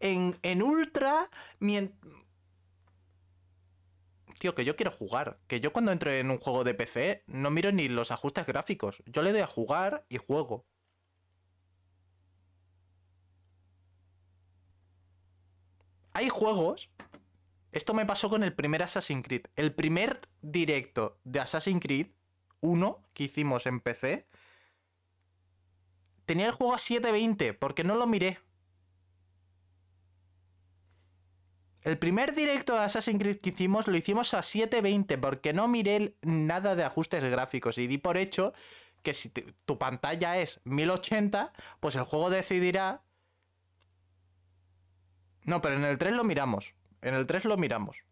en, ultra. tío, que yo quiero jugar. Que yo cuando entro en un juego de PC no miro ni los ajustes gráficos. Yo le doy a jugar y juego. Hay juegos. Esto me pasó con el primer Assassin's Creed. El primer directo de Assassin's Creed 1 que hicimos en PC. Tenía el juego a 720 porque no lo miré. El primer directo de Assassin's Creed que hicimos lo hicimos a 720 porque no miré nada de ajustes gráficos y di por hecho que si tu pantalla es 1080, pues el juego decidirá... No, pero en el 3 lo miramos. En el 3 lo miramos.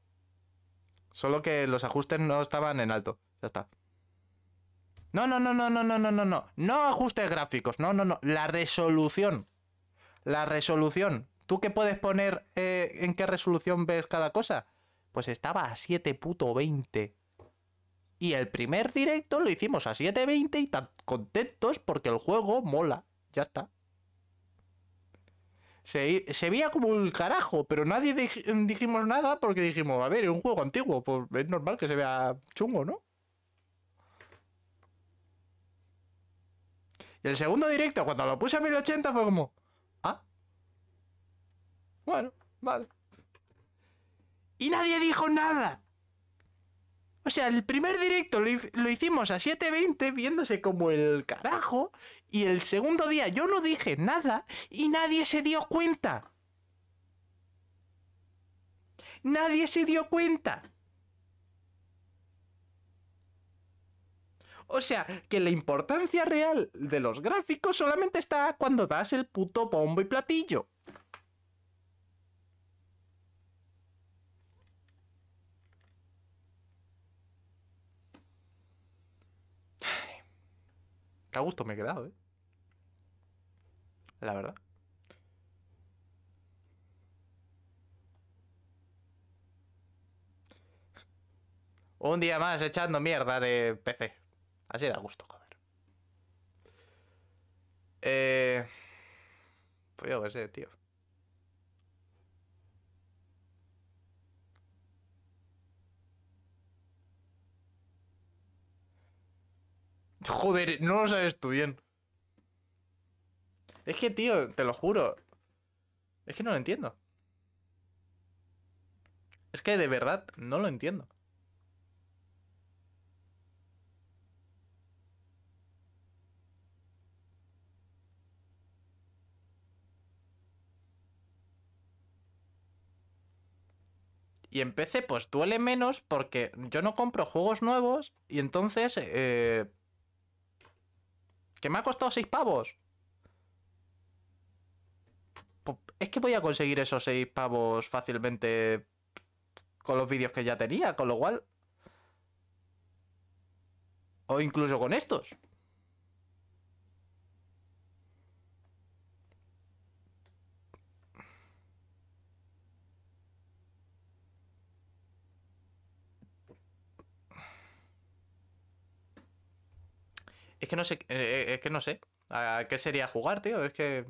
Solo que los ajustes no estaban en alto. Ya está. No, no, no, no, no, no, no, no, no. No ajustes gráficos. No, no, no. La resolución. La resolución. ¿Tú qué puedes poner eh, en qué resolución ves cada cosa? Pues estaba a 7.20. Y el primer directo lo hicimos a 7.20 y tan contentos porque el juego mola. Ya está. Se, veía como un carajo, pero nadie dijimos nada porque dijimos, a ver, es un juego antiguo, pues es normal que se vea chungo, ¿no? Y el segundo directo, cuando lo puse a 1080, fue como, bueno, vale. Y nadie dijo nada. O sea, el primer directo lo, hicimos a 7.20 viéndose como el carajo. Y el segundo día yo no dije nada y nadie se dio cuenta. Nadie se dio cuenta. O sea, que la importancia real de los gráficos solamente está cuando das el puto bombo y platillo. a gusto me he quedado, ¿eh? La verdad. Un día más echando mierda de PC. Así da gusto joder. Eh... Pues yo qué sé, tío. Joder, no lo sabes tú bien. Es que, tío, te lo juro. Es que no lo entiendo. Es que de verdad no lo entiendo. Y empecé, pues duele menos porque yo no compro juegos nuevos y entonces eh, que me ha costado 6 pavos. Pues, es que voy a conseguir esos 6 pavos fácilmente con los vídeos que ya tenía, con lo cual... O incluso con estos. Es que no sé, eh, eh, es que no sé. qué sería jugar, tío? Es que...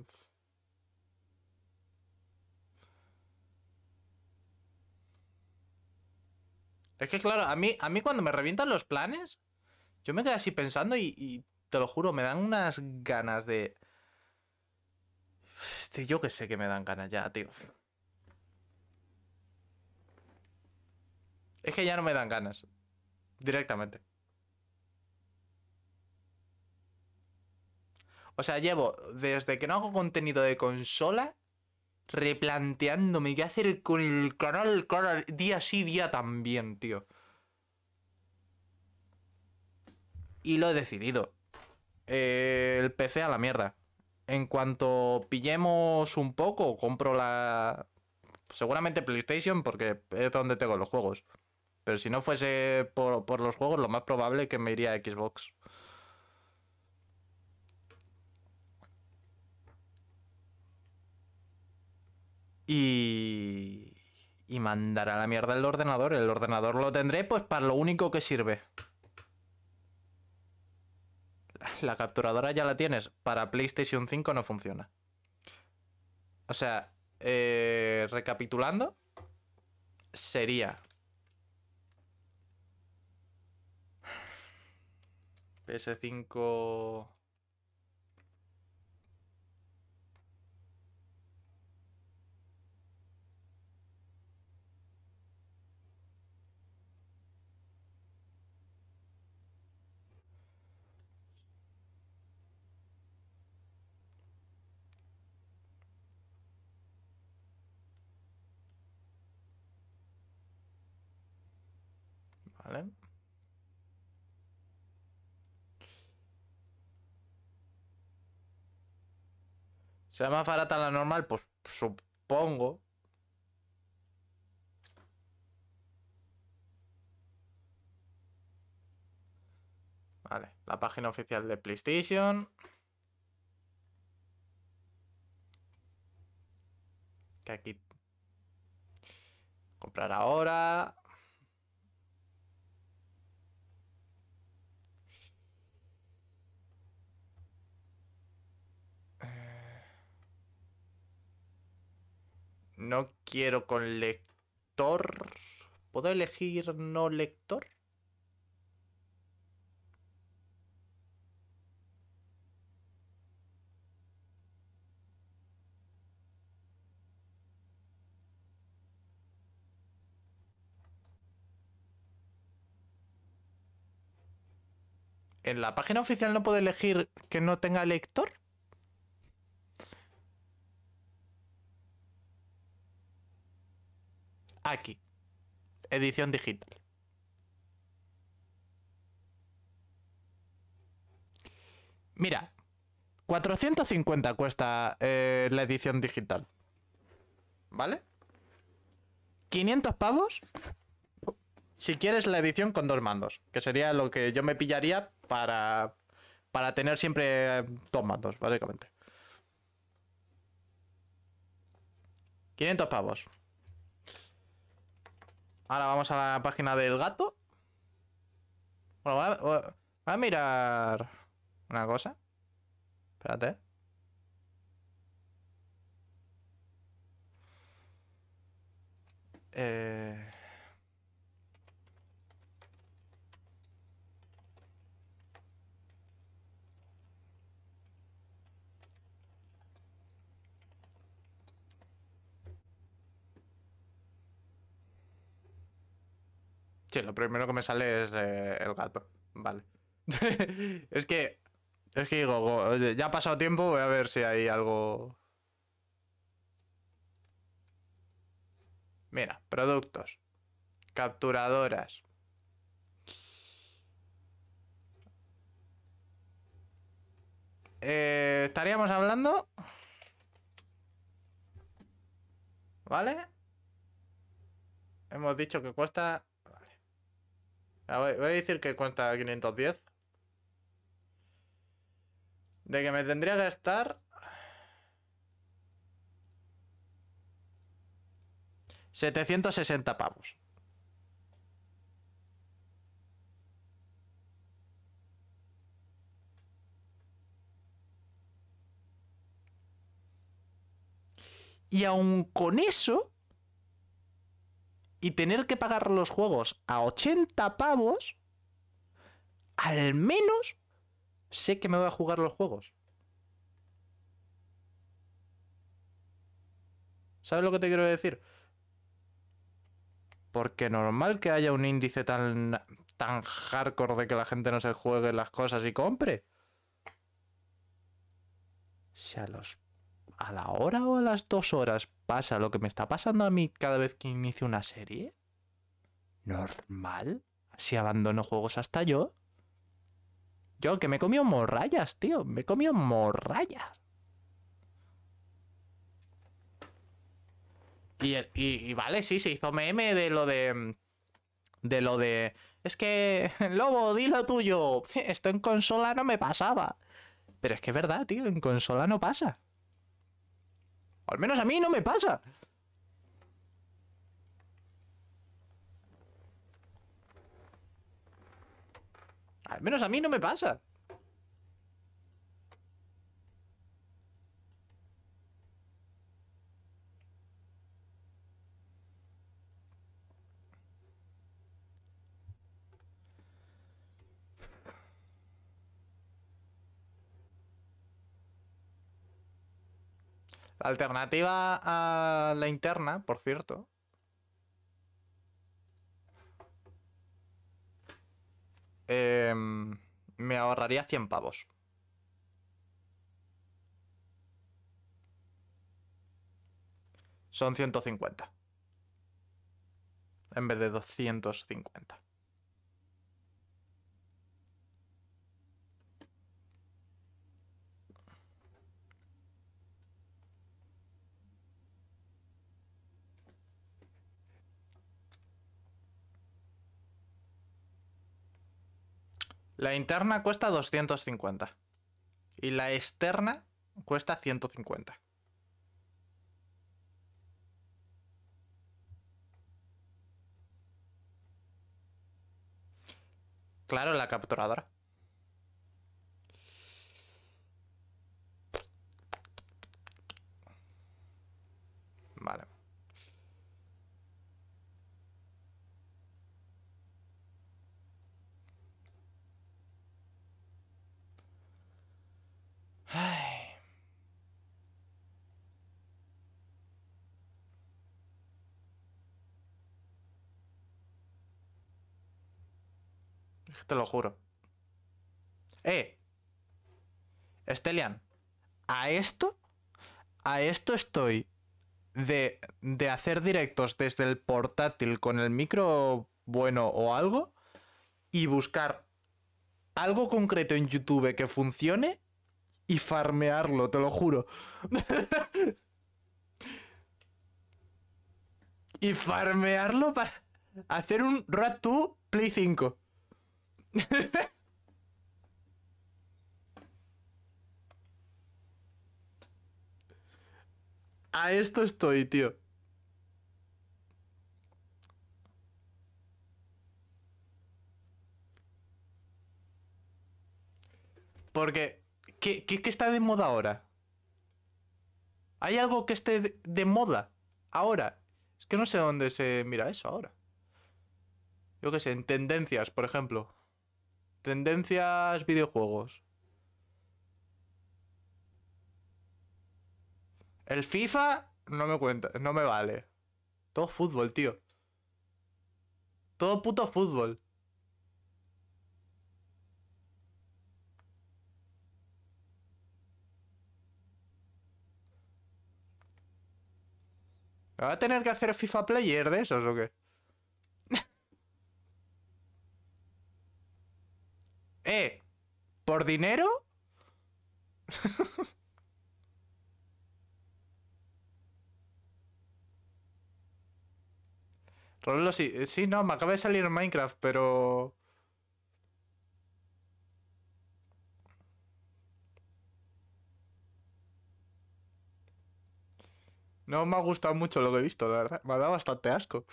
Es que claro, a mí, a mí cuando me revientan los planes, yo me quedo así pensando y, te lo juro, me dan unas ganas de... Este, yo que sé que me dan ganas ya, tío. Es que ya no me dan ganas. Directamente. O sea, llevo desde que no hago contenido de consola replanteándome qué hacer con el canal día sí, día también, tío. Y lo he decidido. Eh, el PC a la mierda. En cuanto pillemos un poco, compro la... Seguramente PlayStation porque es donde tengo los juegos. Pero si no fuese por, por los juegos, lo más probable es que me iría a Xbox. Y... Y mandar a la mierda el ordenador. El ordenador lo tendré pues para lo único que sirve. La capturadora ya la tienes. Para PlayStation 5 no funciona. O sea, eh, recapitulando, sería... PS5... ¿vale? ¿Será más barata la normal? Pues supongo. Vale, la página oficial de PlayStation. Que aquí... Comprar ahora. No quiero con lector. ¿Puedo elegir no lector? ¿En la página oficial no puedo elegir que no tenga lector? aquí. Edición digital. Mira, 450 cuesta eh, la edición digital. ¿Vale? 500 pavos si quieres la edición con dos mandos, que sería lo que yo me pillaría para, para tener siempre dos mandos, básicamente. 500 pavos. Ahora vamos a la página del gato. Bueno, voy a, a mirar una cosa. Espérate. Eh... lo primero que me sale es eh, el gato. Vale. es que. Es que digo, ya ha pasado tiempo, voy a ver si hay algo. Mira, productos. Capturadoras. Eh, estaríamos hablando. ¿Vale? Hemos dicho que cuesta Ah, voy a decir que cuenta 510. De que me tendría que gastar... 760 pavos. Y aún con eso, y tener que pagar los juegos a 80 pavos, al menos sé que me voy a jugar los juegos. ¿Sabes lo que te quiero decir? Porque normal que haya un índice tan, tan hardcore de que la gente no se juegue las cosas y compre. ya los a la hora o a las dos horas pasa lo que me está pasando a mí cada vez que inicio una serie? ¿Normal? ¿Así abandono juegos hasta yo? Yo que me he comido morrayas, tío. Me he comido morrayas. Y, y, vale, sí, se hizo meme de lo de. De lo de. Es que, Lobo, di lo tuyo. Esto en consola no me pasaba. Pero es que es verdad, tío. En consola no pasa. Al menos a mí no me pasa. Al menos a mí no me pasa. Alternativa a la interna, por cierto. Em, me ahorraría 100 pavos. Son 150. En vez de 250. La interna cuesta 250. Y la externa cuesta 150. Claro, la capturadora. Te lo juro. ¡Eh! Estelian, a esto, a esto estoy de, de hacer directos desde el portátil con el micro bueno o algo y buscar algo concreto en YouTube que funcione y farmearlo, te lo juro. y farmearlo para hacer un Rat 2 Play 5. A esto estoy, tío. Porque, ¿qué, está de moda ahora? ¿Hay algo que esté de, de moda ahora? Es que no sé dónde se mira eso ahora. Yo qué sé, en tendencias, por ejemplo. Tendencias videojuegos. El FIFA no me cuenta, no me vale. Todo fútbol, tío. Todo puto fútbol. va a tener que hacer FIFA Player de esos o qué? Eh, ¿por dinero? Rollo, sí, eh, sí, no, me acaba de salir en Minecraft, pero... No me ha gustado mucho lo que he visto, la verdad. Me ha dado bastante asco.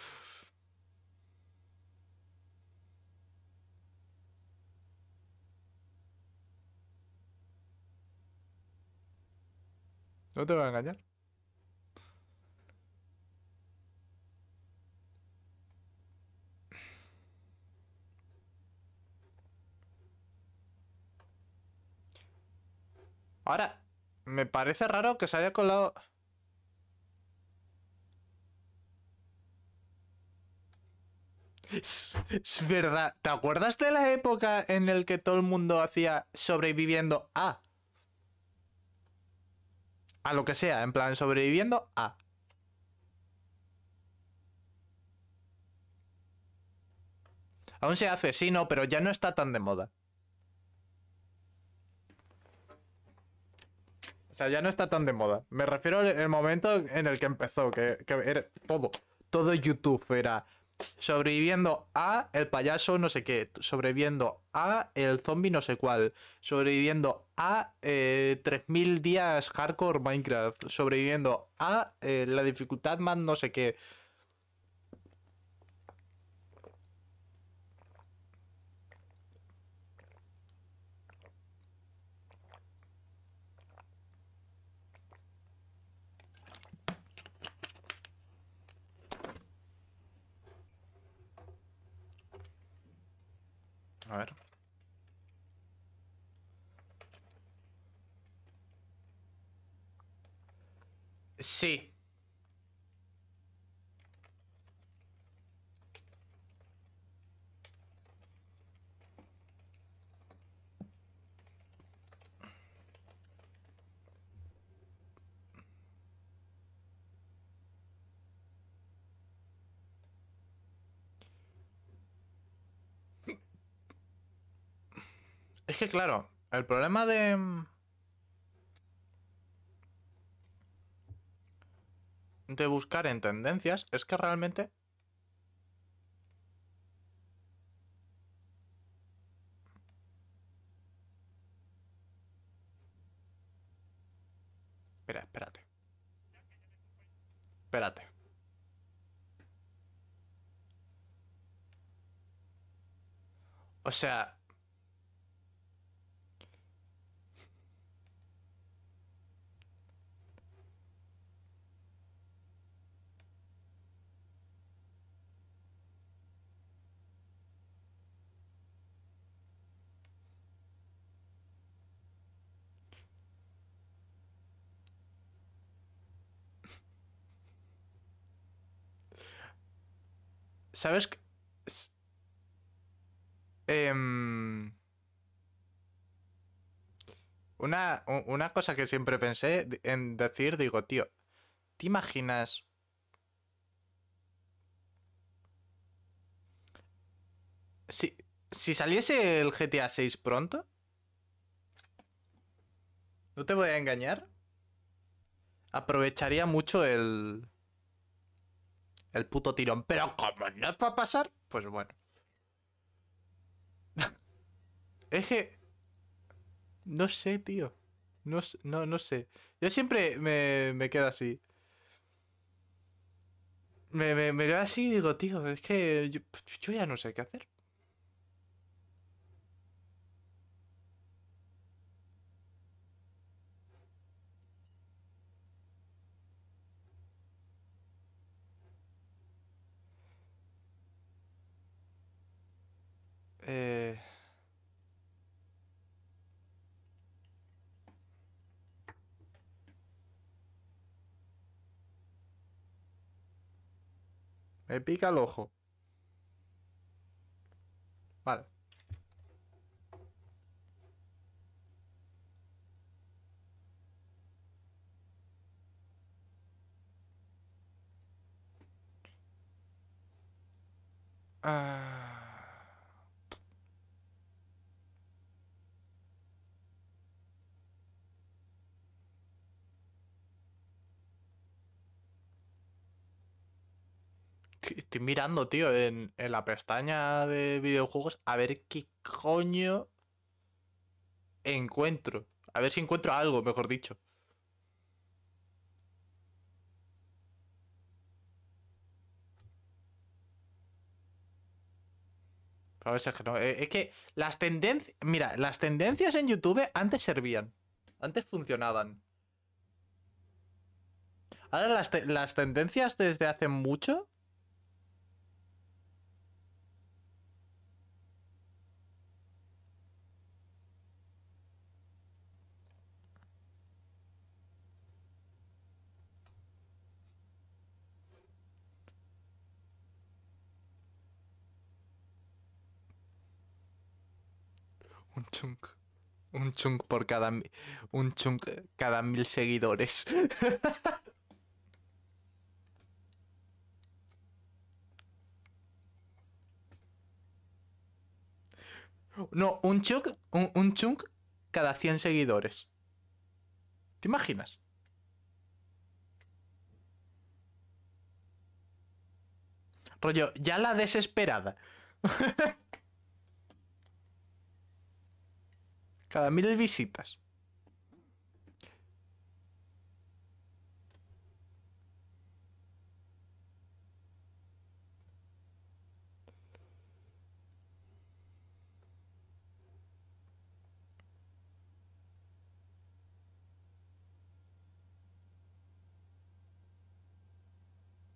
No te voy a engañar. Ahora, me parece raro que se haya colado... Es, verdad. ¿Te acuerdas de la época en la que todo el mundo hacía sobreviviendo a a lo que sea, en plan sobreviviendo a. Aún se hace, sí, no, pero ya no está tan de moda. O sea, ya no está tan de moda. Me refiero al momento en el que empezó, que, que era todo. Todo YouTube era sobreviviendo a el payaso no sé qué, sobreviviendo a el zombi no sé cuál, sobreviviendo a a eh, 3.000 días hardcore Minecraft, sobreviviendo a eh, la dificultad más no sé qué. A ver. Sí. Es que claro, el problema de... Mm, de buscar en tendencias es que realmente... Espera, espérate. Espérate. O sea, ¿Sabes? Em, una, cosa que siempre pensé en decir, digo, tío, ¿te imaginas? Si, si saliese el GTA 6 pronto, no te voy a engañar, aprovecharía mucho el, el puto tirón. Pero como no va a pasar, pues bueno. es que... No sé, tío. No, no, no sé. Yo siempre me, me quedo así. Me, me, quedo así y digo, tío, es que yo ya no sé qué hacer. Eh, me pica el ojo. Vale. Ah... estoy mirando, tío, en, la pestaña de videojuegos a ver qué coño encuentro. A ver si encuentro algo, mejor dicho. A es que no. Eh, es que las tendencias. Mira, las tendencias en YouTube antes servían. Antes funcionaban. Ahora las, las tendencias desde hace mucho Un chunk por cada. Un chunk cada mil seguidores. No, un chunk, un, un, chunk cada 100 seguidores. ¿Te imaginas? Rollo, ya la desesperada. cada mil visitas.